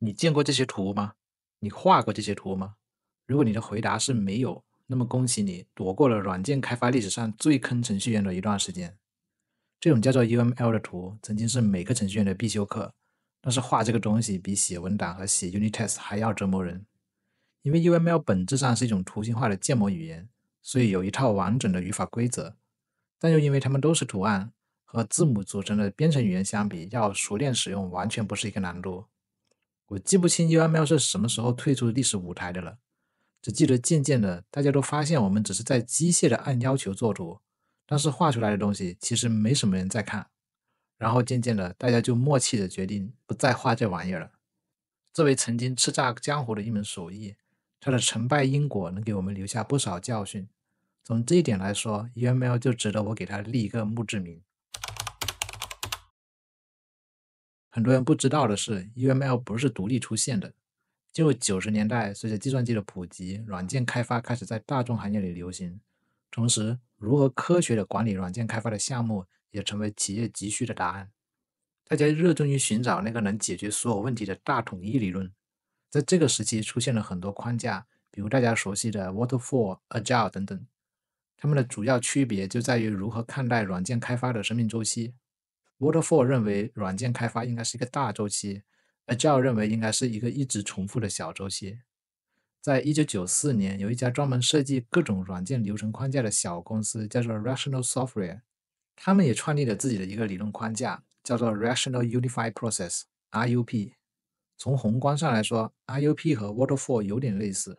你见过这些图吗？你画过这些图吗？如果你的回答是没有，那么恭喜你躲过了软件开发历史上最坑程序员的一段时间。这种叫做 UML 的图曾经是每个程序员的必修课，但是画这个东西比写文档和写 Unit Test 还要折磨人。因为 UML 本质上是一种图形化的建模语言，所以有一套完整的语法规则，但又因为它们都是图案和字母组成的编程语言，相比要熟练使用完全不是一个难度。我记不清 U M L 是什么时候退出历史舞台的了，只记得渐渐的，大家都发现我们只是在机械的按要求作图，但是画出来的东西其实没什么人在看。然后渐渐的，大家就默契的决定不再画这玩意儿了。作为曾经叱咤江湖的一门手艺，它的成败因果能给我们留下不少教训。从这一点来说，U M L 就值得我给他立一个墓志铭。很多人不知道的是，UML 不是独立出现的。进入九十年代，随着计算机的普及，软件开发开始在大众行业里流行。同时，如何科学的管理软件开发的项目，也成为企业急需的答案。大家热衷于寻找那个能解决所有问题的大统一理论。在这个时期，出现了很多框架，比如大家熟悉的 Waterfall、Agile 等等。它们的主要区别就在于如何看待软件开发的生命周期。Waterfall 认为软件开发应该是一个大周期，Agile 认为应该是一个一直重复的小周期。在一九九四年，有一家专门设计各种软件流程框架的小公司，叫做 Rational Software，他们也创立了自己的一个理论框架，叫做 Rational Unified Process（RUP）。从宏观上来说，RUP 和 Waterfall 有点类似，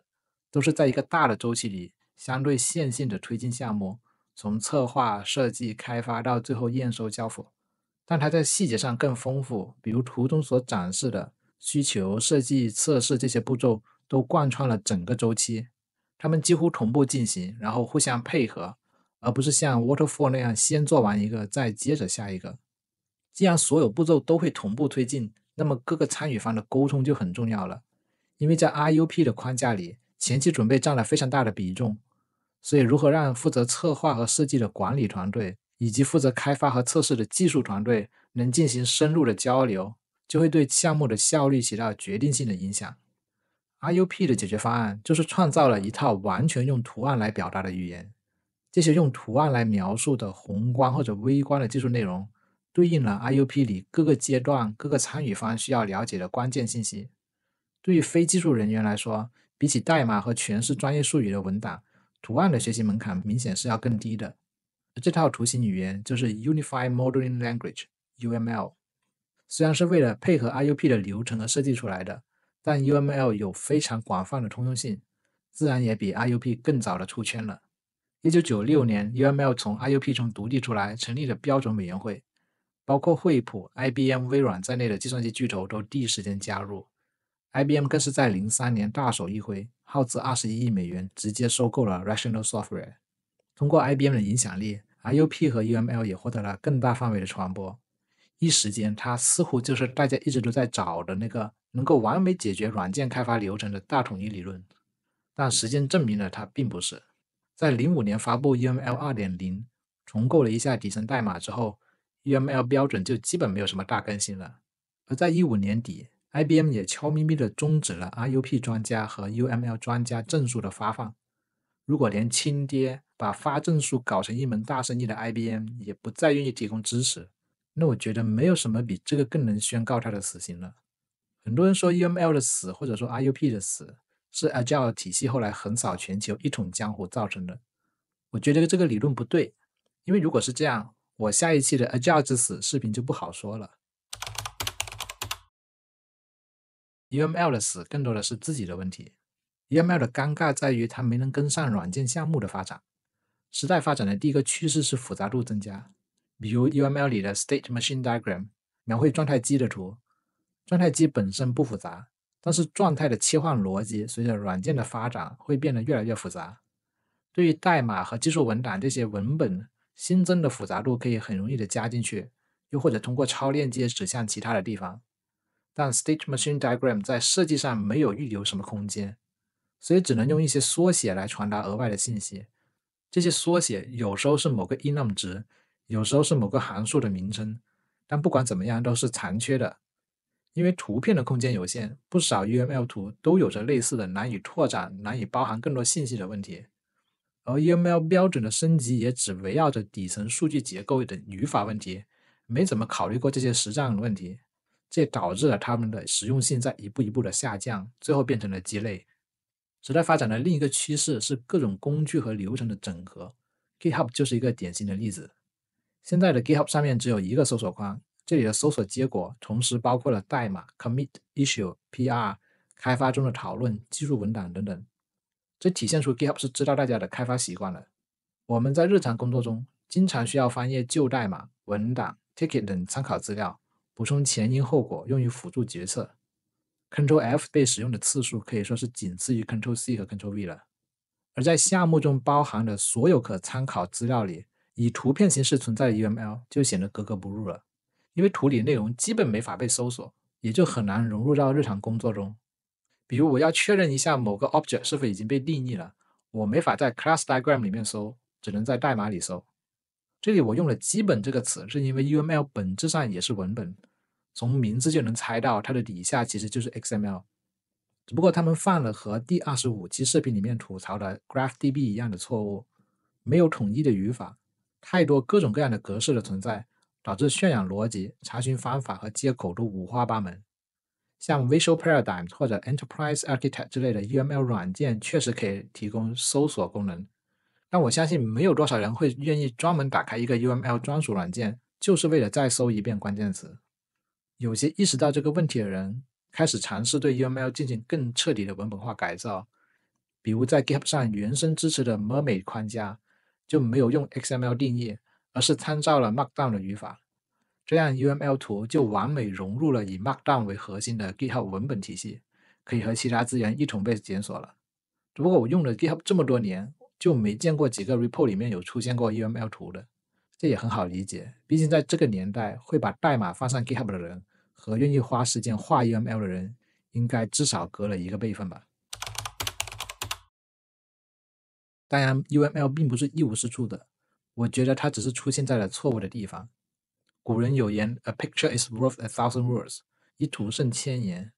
都是在一个大的周期里相对线性的推进项目，从策划、设计、开发到最后验收交付。让它在细节上更丰富，比如图中所展示的需求、设计、测试这些步骤都贯穿了整个周期，它们几乎同步进行，然后互相配合，而不是像 waterfall 那样先做完一个再接着下一个。既然所有步骤都会同步推进，那么各个参与方的沟通就很重要了，因为在 r u p 的框架里，前期准备占了非常大的比重，所以如何让负责策划和设计的管理团队。以及负责开发和测试的技术团队能进行深入的交流，就会对项目的效率起到决定性的影响。r u p 的解决方案就是创造了一套完全用图案来表达的语言。这些用图案来描述的宏观或者微观的技术内容，对应了 r u p 里各个阶段、各个参与方需要了解的关键信息。对于非技术人员来说，比起代码和全是专业术语的文档，图案的学习门槛明显是要更低的。这套图形语言就是 Unified Modeling Language (UML)。虽然是为了配合 RUP 的流程而设计出来的，但 UML 有非常广泛的通用性，自然也比 RUP 更早的出圈了。一九九六年，UML 从 RUP 中独立出来，成立了标准委员会，包括惠普、IBM、微软在内的计算机巨头都第一时间加入。IBM 更是在零三年大手一挥，耗资二十一亿美元直接收购了 Rational Software。通过 IBM 的影响力，RUP 和 UML 也获得了更大范围的传播，一时间它似乎就是大家一直都在找的那个能够完美解决软件开发流程的大统一理论。但时间证明了它并不是。在零五年发布 UML 二点零，重构了一下底层代码之后，UML 标准就基本没有什么大更新了。而在一五年底，IBM 也悄咪咪地终止了 RUP 专家和 UML 专家证书的发放。如果连亲爹把发证书搞成一门大生意的 IBM 也不再愿意提供支持，那我觉得没有什么比这个更能宣告他的死刑了。很多人说 EML 的死或者说 IUP 的死是 a g i l e 体系后来横扫全球一统江湖造成的，我觉得这个理论不对，因为如果是这样，我下一期的 a g i l e 之死视频就不好说了。EML 的死更多的是自己的问题。UML 的尴尬在于它没能跟上软件项目的发展。时代发展的第一个趋势是复杂度增加，比如 UML 里的 State Machine Diagram 描绘状态机的图。状态机本身不复杂，但是状态的切换逻辑随着软件的发展会变得越来越复杂。对于代码和技术文档这些文本新增的复杂度可以很容易的加进去，又或者通过超链接指向其他的地方。但 State Machine Diagram 在设计上没有预留什么空间。所以只能用一些缩写来传达额外的信息，这些缩写有时候是某个 enum 值，有时候是某个函数的名称，但不管怎么样都是残缺的，因为图片的空间有限，不少 UML 图都有着类似的难以拓展、难以包含更多信息的问题，而 UML 标准的升级也只围绕着底层数据结构的语法问题，没怎么考虑过这些实战问题，这导致了它们的实用性在一步一步的下降，最后变成了鸡肋。时代发展的另一个趋势是各种工具和流程的整合，GitHub 就是一个典型的例子。现在的 GitHub 上面只有一个搜索框，这里的搜索结果同时包括了代码、commit、issue、PR、开发中的讨论、技术文档等等。这体现出 GitHub 是知道大家的开发习惯的。我们在日常工作中经常需要翻阅旧代码、文档、ticket 等参考资料，补充前因后果，用于辅助决策。Control F 被使用的次数可以说是仅次于 Control C 和 Control V 了。而在项目中包含的所有可参考资料里，以图片形式存在的 UML 就显得格格不入了，因为图里内容基本没法被搜索，也就很难融入到日常工作中。比如我要确认一下某个 object 是否已经被定义了，我没法在 class diagram 里面搜，只能在代码里搜。这里我用了“基本”这个词，是因为 UML 本质上也是文本。从名字就能猜到，它的底下其实就是 XML。只不过他们犯了和第二十五期视频里面吐槽的 GraphDB 一样的错误，没有统一的语法，太多各种各样的格式的存在，导致渲染逻辑、查询方法和接口都五花八门。像 Visual Paradigm 或者 Enterprise Architect 之类的 UML 软件确实可以提供搜索功能，但我相信没有多少人会愿意专门打开一个 UML 专属软件，就是为了再搜一遍关键词。有些意识到这个问题的人，开始尝试对 UML 进行更彻底的文本化改造，比如在 GitHub 上原生支持的 Mermaid 框架就没有用 XML 定义，而是参照了 Markdown 的语法，这样 UML 图就完美融入了以 Markdown 为核心的 GitHub 文本体系，可以和其他资源一同被检索了。只不过我用了 GitHub 这么多年，就没见过几个 Repo 里面有出现过 UML 图的，这也很好理解，毕竟在这个年代，会把代码放上 GitHub 的人。和愿意花时间画 UML 的人，应该至少隔了一个辈分吧。当然，UML 并不是一无是处的，我觉得它只是出现在了错误的地方。古人有言：“A picture is worth a thousand words。”一图胜千言。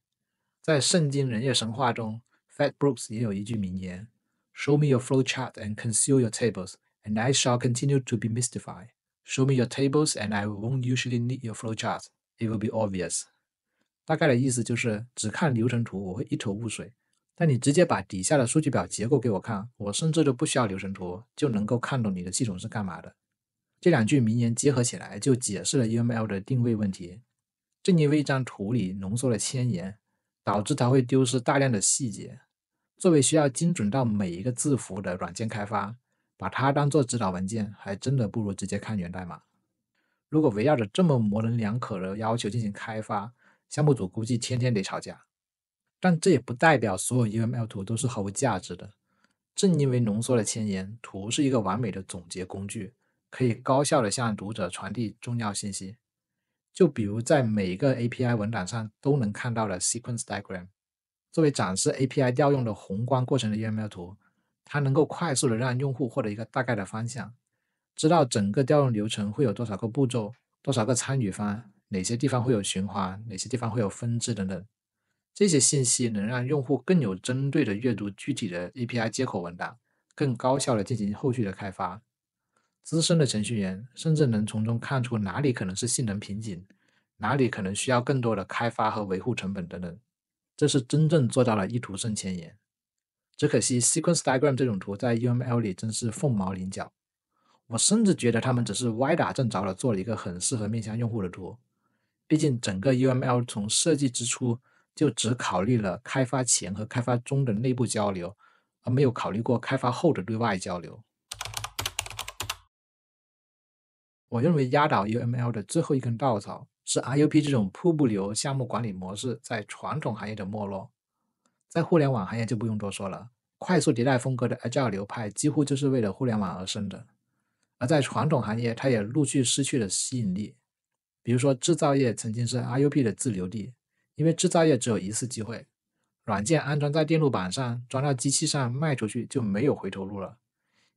在圣经人类神话中，Fat Brooks 也有一句名言：“Show me your flow chart and conceal your tables, and I shall continue to be mystified. Show me your tables, and I won't usually need your flow chart。” It will be obvious。大概的意思就是，只看流程图我会一头雾水，但你直接把底下的数据表结构给我看，我甚至都不需要流程图就能够看懂你的系统是干嘛的。这两句名言结合起来，就解释了 UML 的定位问题。正因为一张图里浓缩了千言，导致它会丢失大量的细节。作为需要精准到每一个字符的软件开发，把它当做指导文件，还真的不如直接看源代码。如果围绕着这么模棱两可的要求进行开发，项目组估计天天得吵架。但这也不代表所有 UML 图都是毫无价值的。正因为浓缩了千言，图是一个完美的总结工具，可以高效的向读者传递重要信息。就比如在每个 API 文档上都能看到的 Sequence Diagram，作为展示 API 调用的宏观过程的 UML 图，它能够快速的让用户获得一个大概的方向。知道整个调用流程会有多少个步骤、多少个参与方、哪些地方会有循环、哪些地方会有分支等等，这些信息能让用户更有针对的阅读具体的 API 接口文档，更高效的进行后续的开发。资深的程序员甚至能从中看出哪里可能是性能瓶颈，哪里可能需要更多的开发和维护成本等等。这是真正做到了一图胜千言。只可惜 Sequence Diagram 这种图在 UML 里真是凤毛麟角。我甚至觉得他们只是歪打正着的做了一个很适合面向用户的图，毕竟整个 UML 从设计之初就只考虑了开发前和开发中的内部交流，而没有考虑过开发后的对外交流。我认为压倒 UML 的最后一根稻草是 IUP 这种瀑布流项目管理模式在传统行业的没落，在互联网行业就不用多说了，快速迭代风格的 Agile 流派几乎就是为了互联网而生的。而在传统行业，它也陆续失去了吸引力。比如说，制造业曾经是 IUP 的自留地，因为制造业只有一次机会，软件安装在电路板上，装到机器上卖出去就没有回头路了。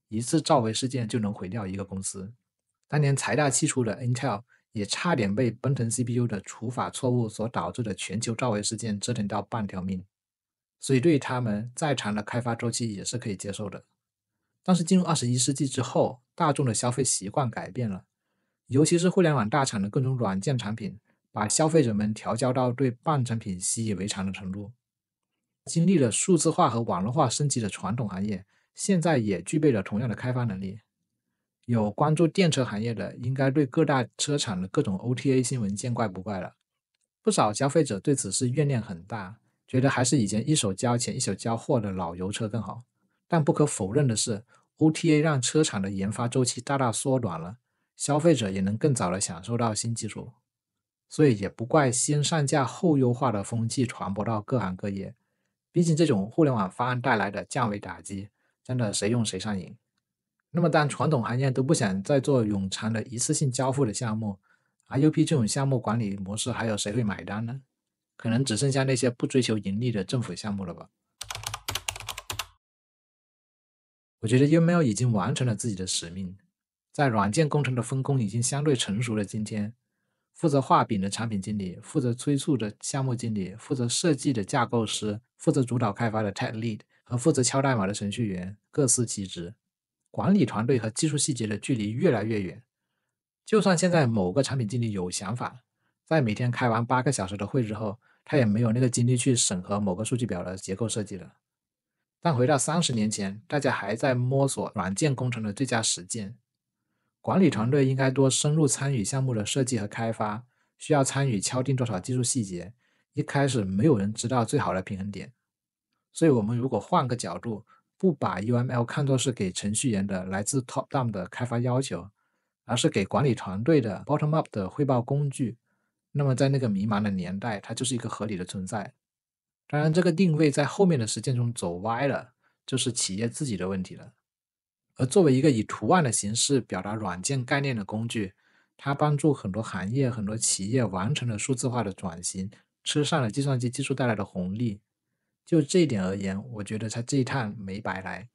一次召回事件就能毁掉一个公司。当年财大气粗的 Intel 也差点被奔腾 CPU 的除法错误所导致的全球召回事件折腾到半条命。所以，对他们再长的开发周期也是可以接受的。但是进入二十一世纪之后，大众的消费习惯改变了，尤其是互联网大厂的各种软件产品，把消费者们调教到对半成品习以为常的程度。经历了数字化和网络化升级的传统行业，现在也具备了同样的开发能力。有关注电车行业的，应该对各大车厂的各种 OTA 新闻见怪不怪了。不少消费者对此是怨念很大，觉得还是以前一手交钱一手交货的老油车更好。但不可否认的是。OTA 让车厂的研发周期大大缩短了，消费者也能更早的享受到新技术，所以也不怪先上架后优化的风气传播到各行各业。毕竟这种互联网方案带来的降维打击，真的谁用谁上瘾。那么，当传统行业都不想再做冗长的一次性交付的项目，IUP 这种项目管理模式，还有谁会买单呢？可能只剩下那些不追求盈利的政府项目了吧。我觉得 UML 已经完成了自己的使命。在软件工程的分工已经相对成熟的今天，负责画饼的产品经理，负责催促的项目经理，负责设计的架构师，负责主导开发的 Tech Lead 和负责敲代码的程序员，各司其职，管理团队和技术细节的距离越来越远。就算现在某个产品经理有想法，在每天开完八个小时的会之后，他也没有那个精力去审核某个数据表的结构设计了。但回到三十年前，大家还在摸索软件工程的最佳实践。管理团队应该多深入参与项目的设计和开发，需要参与敲定多少技术细节？一开始没有人知道最好的平衡点。所以，我们如果换个角度，不把 UML 看作是给程序员的来自 top down 的开发要求，而是给管理团队的 bottom up 的汇报工具，那么在那个迷茫的年代，它就是一个合理的存在。当然，这个定位在后面的实践中走歪了，就是企业自己的问题了。而作为一个以图案的形式表达软件概念的工具，它帮助很多行业、很多企业完成了数字化的转型，吃上了计算机技术带来的红利。就这一点而言，我觉得他这一趟没白来。